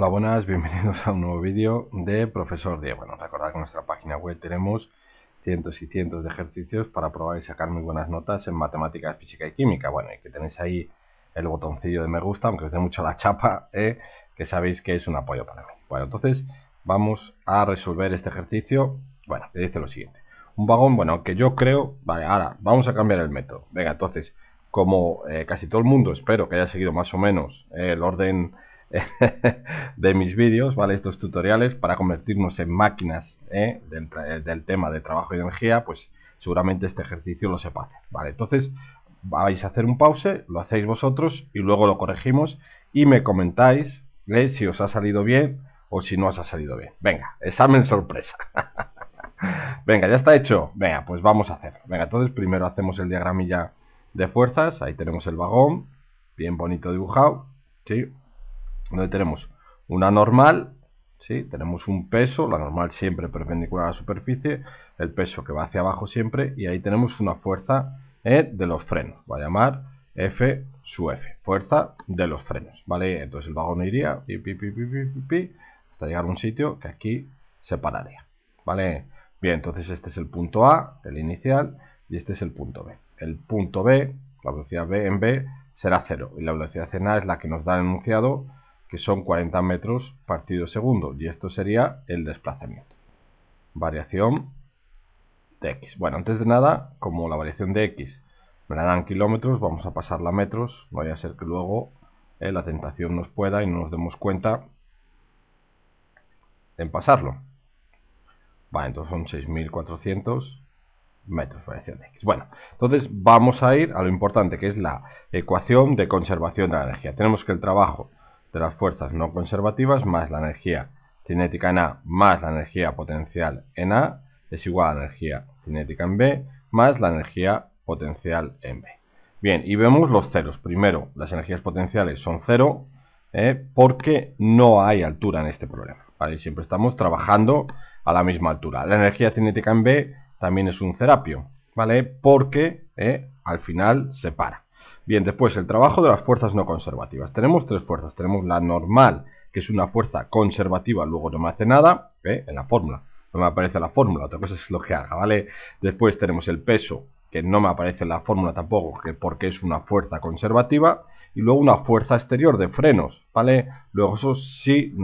Hola, buenas, bienvenidos a un nuevo vídeo de Profesor Diego. Bueno, recordad que en nuestra página web tenemos cientos y cientos de ejercicios para probar y sacar muy buenas notas en matemáticas, física y química. Bueno, y que tenéis ahí el botoncillo de me gusta, aunque os dé mucho la chapa, ¿eh? que sabéis que es un apoyo para mí. Bueno, entonces vamos a resolver este ejercicio. Bueno, te dice lo siguiente. Un vagón, bueno, que yo creo... Vale, ahora vamos a cambiar el método. Venga, entonces, como eh, casi todo el mundo, espero que haya seguido más o menos eh, el orden de mis vídeos, ¿vale? Estos tutoriales para convertirnos en máquinas ¿eh? eh, del, tema de trabajo y energía, pues seguramente este ejercicio lo sepa ¿vale? Entonces vais a hacer un pause, lo hacéis vosotros y luego lo corregimos y me comentáis ¿eh? si os ha salido bien o si no os ha salido bien. Venga, examen sorpresa. Venga, ya está hecho. Venga, pues vamos a hacerlo. Venga, entonces primero hacemos el diagramilla de fuerzas. Ahí tenemos el vagón, bien bonito dibujado. Sí, donde tenemos una normal, ¿sí? tenemos un peso, la normal siempre perpendicular a la superficie, el peso que va hacia abajo siempre, y ahí tenemos una fuerza eh, de los frenos, va a llamar F su F, fuerza de los frenos, ¿vale? Entonces el vagón iría hasta llegar a un sitio que aquí se pararía, ¿vale? Bien, entonces este es el punto A, el inicial, y este es el punto B. El punto B, la velocidad B en B, será cero, y la velocidad en A es la que nos da el enunciado que son 40 metros partido segundo, y esto sería el desplazamiento. Variación de x. Bueno, antes de nada, como la variación de x me la dan kilómetros, vamos a pasarla a metros, no vaya a ser que luego eh, la tentación nos pueda y no nos demos cuenta en pasarlo. Vale, entonces son 6.400 metros, variación de x. Bueno, entonces vamos a ir a lo importante, que es la ecuación de conservación de la energía. Tenemos que el trabajo de las fuerzas no conservativas más la energía cinética en A más la energía potencial en A es igual a la energía cinética en B más la energía potencial en B. Bien, y vemos los ceros. Primero, las energías potenciales son cero ¿eh? porque no hay altura en este problema. Siempre estamos trabajando a la misma altura. La energía cinética en B también es un cerapio, ¿vale? Porque ¿eh? al final se para. Bien, después el trabajo de las fuerzas no conservativas. Tenemos tres fuerzas. Tenemos la normal, que es una fuerza conservativa, luego no me hace nada, ¿eh? en la fórmula. No me aparece la fórmula, otra cosa es lo que haga, ¿vale? Después tenemos el peso, que no me aparece en la fórmula tampoco, que porque es una fuerza conservativa. Y luego una fuerza exterior de frenos, ¿vale? Luego eso sí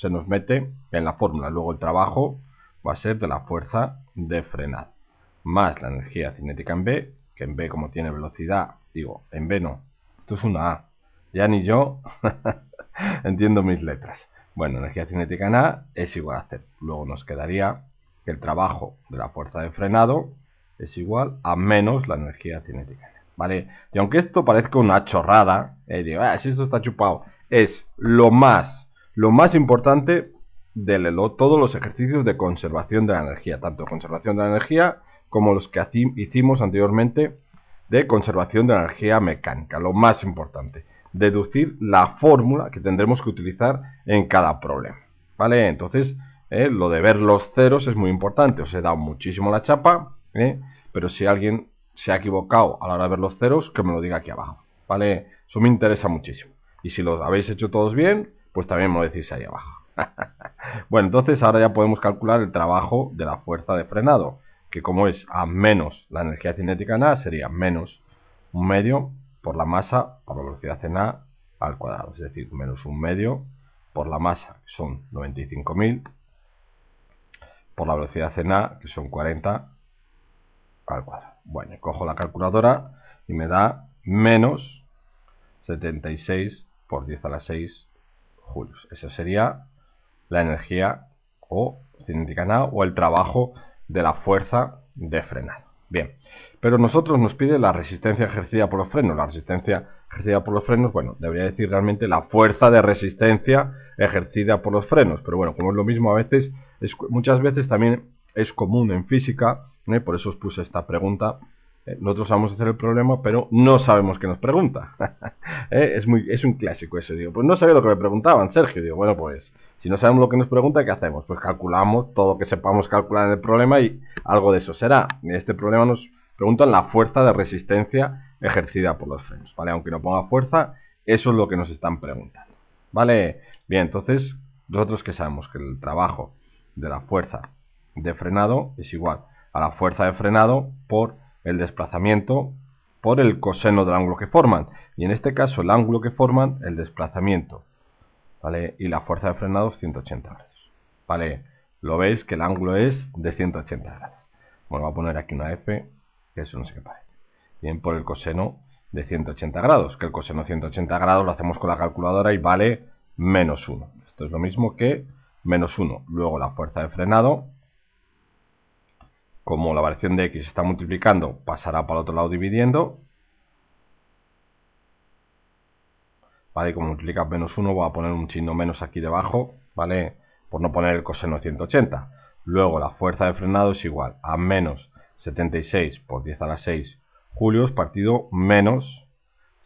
se nos mete en la fórmula. Luego el trabajo va a ser de la fuerza de frenar. Más la energía cinética en B, que en B como tiene velocidad Digo, en veno. Esto es una A. Ya ni yo entiendo mis letras. Bueno, energía cinética en A es igual a C. Luego nos quedaría que el trabajo de la fuerza de frenado es igual a menos la energía cinética en A. ¿Vale? Y aunque esto parezca una chorrada, eh, ah, esto está chupado, es lo más, lo más importante de todos los ejercicios de conservación de la energía, tanto conservación de la energía como los que hicimos anteriormente de conservación de energía mecánica, lo más importante. Deducir la fórmula que tendremos que utilizar en cada problema. ¿Vale? Entonces, eh, lo de ver los ceros es muy importante. Os he dado muchísimo la chapa, ¿eh? pero si alguien se ha equivocado a la hora de ver los ceros, que me lo diga aquí abajo. ¿Vale? Eso me interesa muchísimo. Y si los habéis hecho todos bien, pues también me lo decís ahí abajo. bueno, entonces ahora ya podemos calcular el trabajo de la fuerza de frenado que como es A menos la energía cinética en sería menos un medio por la masa por la velocidad en A al cuadrado, es decir, menos un medio por la masa, que son 95.000, por la velocidad en A, que son 40 al cuadrado. Bueno, cojo la calculadora y me da menos 76 por 10 a la 6 julios. Esa sería la energía o cinética en o el trabajo de la fuerza de frenar. Bien, pero nosotros nos pide la resistencia ejercida por los frenos. La resistencia ejercida por los frenos, bueno, debería decir realmente la fuerza de resistencia ejercida por los frenos. Pero bueno, como es lo mismo, a veces, es, muchas veces también es común en física, ¿eh? por eso os puse esta pregunta. Eh, nosotros vamos a hacer el problema, pero no sabemos qué nos pregunta. ¿Eh? es, muy, es un clásico eso, digo. Pues no sabía lo que me preguntaban, Sergio. Digo, bueno, pues si no sabemos lo que nos pregunta, ¿qué hacemos? Pues calculamos todo lo que sepamos calcular en el problema y algo de eso será. En este problema nos preguntan la fuerza de resistencia ejercida por los frenos, ¿vale? Aunque no ponga fuerza, eso es lo que nos están preguntando, ¿vale? Bien, entonces, nosotros que sabemos que el trabajo de la fuerza de frenado es igual a la fuerza de frenado por el desplazamiento por el coseno del ángulo que forman. Y en este caso, el ángulo que forman, el desplazamiento ¿vale? Y la fuerza de frenado 180 grados, ¿vale? Lo veis que el ángulo es de 180 grados. Bueno, voy a poner aquí una F, que eso no sé qué parece. Bien, por el coseno de 180 grados, que el coseno de 180 grados lo hacemos con la calculadora y vale menos 1. Esto es lo mismo que menos 1. Luego la fuerza de frenado, como la variación de x está multiplicando, pasará para el otro lado dividiendo, ¿vale? Como multiplicas menos 1 voy a poner un chino menos aquí debajo, ¿vale? Por no poner el coseno 180. Luego la fuerza de frenado es igual a menos 76 por 10 a la 6 julios partido menos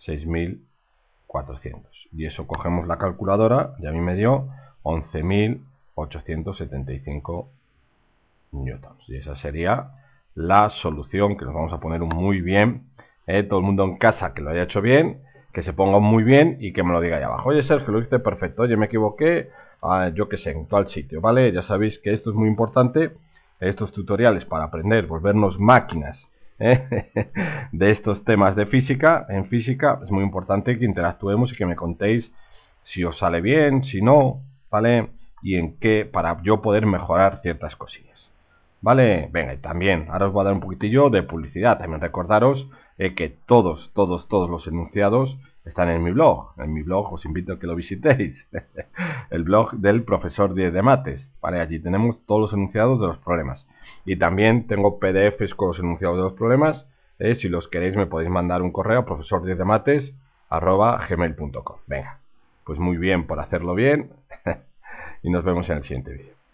6400. Y eso cogemos la calculadora y a mí me dio 11.875 newtons. Y esa sería la solución que nos vamos a poner muy bien. ¿eh? todo el mundo en casa que lo haya hecho bien que se ponga muy bien y que me lo diga ahí abajo. Oye, Sergio, lo hice perfecto. Oye, me equivoqué. Ah, yo que sé, en tal sitio, ¿vale? Ya sabéis que esto es muy importante. Estos tutoriales para aprender, volvernos máquinas ¿eh? de estos temas de física. En física es muy importante que interactuemos y que me contéis si os sale bien, si no, ¿vale? Y en qué, para yo poder mejorar ciertas cosillas. ¿Vale? Venga, y también, ahora os voy a dar un poquitillo de publicidad. También recordaros que todos, todos, todos los enunciados están en mi blog. En mi blog os invito a que lo visitéis. el blog del profesor Diez de mates. Vale, allí tenemos todos los enunciados de los problemas. Y también tengo PDFs con los enunciados de los problemas. Eh, si los queréis me podéis mandar un correo a profesor 10 de mates Venga, pues muy bien por hacerlo bien y nos vemos en el siguiente vídeo.